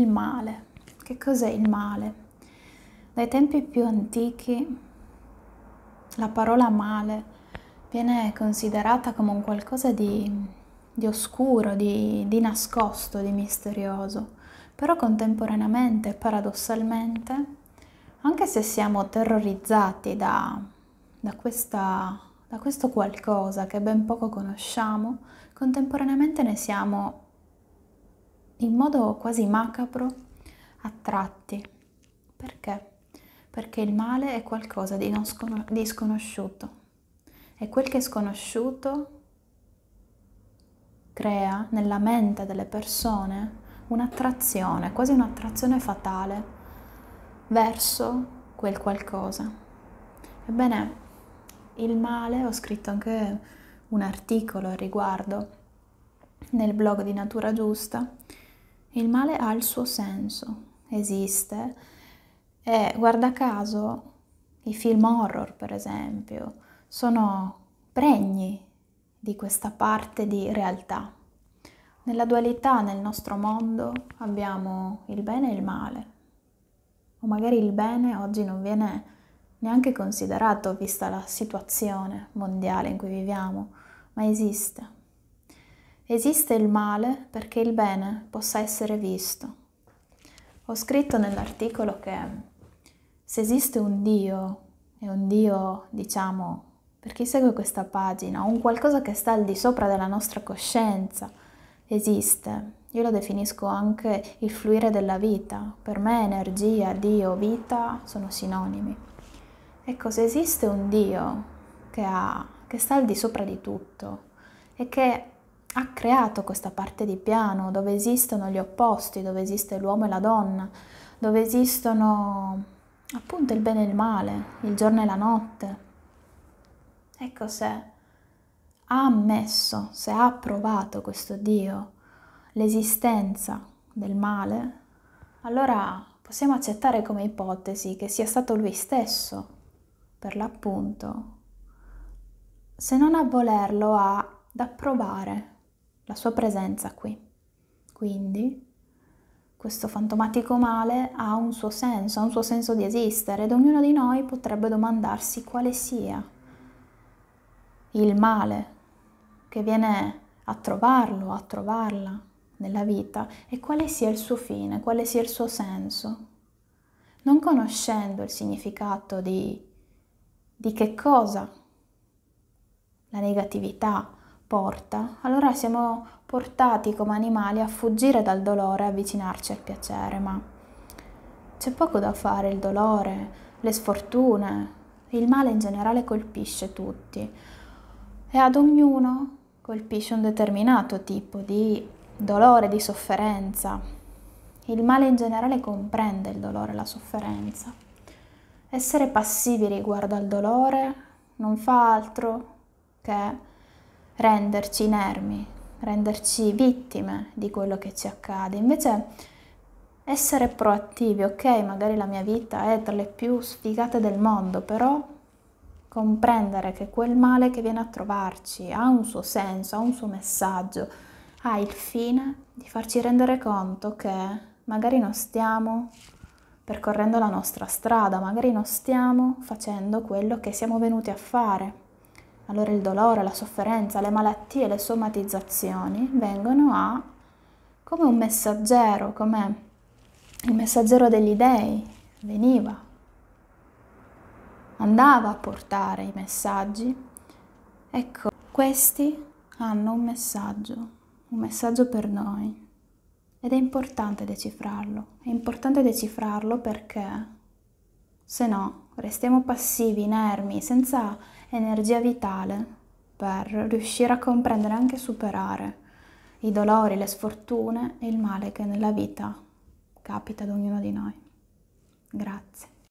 il male. Che cos'è il male? Dai tempi più antichi la parola male viene considerata come un qualcosa di, di oscuro, di, di nascosto, di misterioso, però contemporaneamente, paradossalmente, anche se siamo terrorizzati da, da, questa, da, questo qualcosa che ben poco conosciamo, contemporaneamente ne siamo in modo quasi macabro a tratti. Perché? Perché il male è qualcosa di, non sconos di sconosciuto e quel che è sconosciuto crea nella mente delle persone un'attrazione, quasi un'attrazione fatale verso quel qualcosa. Ebbene, il male, ho scritto anche un articolo al riguardo nel blog di Natura Giusta, il male ha il suo senso, esiste e guarda caso i film horror, per esempio, sono pregni di questa parte di realtà. Nella dualità nel nostro mondo abbiamo il bene e il male. O magari il bene oggi non viene neanche considerato vista la situazione mondiale in cui viviamo, ma esiste. Esiste il male perché il bene possa essere visto. Ho scritto nell'articolo che se esiste un Dio, e un Dio, diciamo, per chi segue questa pagina, un qualcosa che sta al di sopra della nostra coscienza, esiste. Io lo definisco anche il fluire della vita. Per me energia, Dio, vita sono sinonimi. Ecco, se esiste un Dio che, ha, che sta al di sopra di tutto e che ha creato questa parte di piano dove esistono gli opposti, dove esiste l'uomo e la donna, dove esistono appunto il bene e il male, il giorno e la notte. Ecco se ha ammesso, se ha approvato questo Dio l'esistenza del male, allora possiamo accettare come ipotesi che sia stato lui stesso, per l'appunto, se non a volerlo, ad approvare la sua presenza qui. Quindi questo fantomatico male ha un suo senso, ha un suo senso di esistere ed ognuno di noi potrebbe domandarsi quale sia il male che viene a trovarlo, a trovarla nella vita e quale sia il suo fine, quale sia il suo senso. Non conoscendo il significato di, di che cosa la negatività, porta, allora siamo portati come animali a fuggire dal dolore, e avvicinarci al piacere, ma c'è poco da fare, il dolore, le sfortune, il male in generale colpisce tutti e ad ognuno colpisce un determinato tipo di dolore, di sofferenza. Il male in generale comprende il dolore, la sofferenza. Essere passivi riguardo al dolore non fa altro che renderci inermi, renderci vittime di quello che ci accade. Invece essere proattivi, ok, magari la mia vita è tra le più sfigate del mondo, però comprendere che quel male che viene a trovarci ha un suo senso, ha un suo messaggio, ha il fine di farci rendere conto che magari non stiamo percorrendo la nostra strada, magari non stiamo facendo quello che siamo venuti a fare. Allora il dolore, la sofferenza, le malattie, le somatizzazioni vengono a come un messaggero, come il messaggero degli dei, veniva, andava a portare i messaggi. Ecco, questi hanno un messaggio, un messaggio per noi ed è importante decifrarlo, è importante decifrarlo perché se no restiamo passivi, inermi, senza energia vitale per riuscire a comprendere e anche superare i dolori, le sfortune e il male che nella vita capita ad ognuno di noi. Grazie.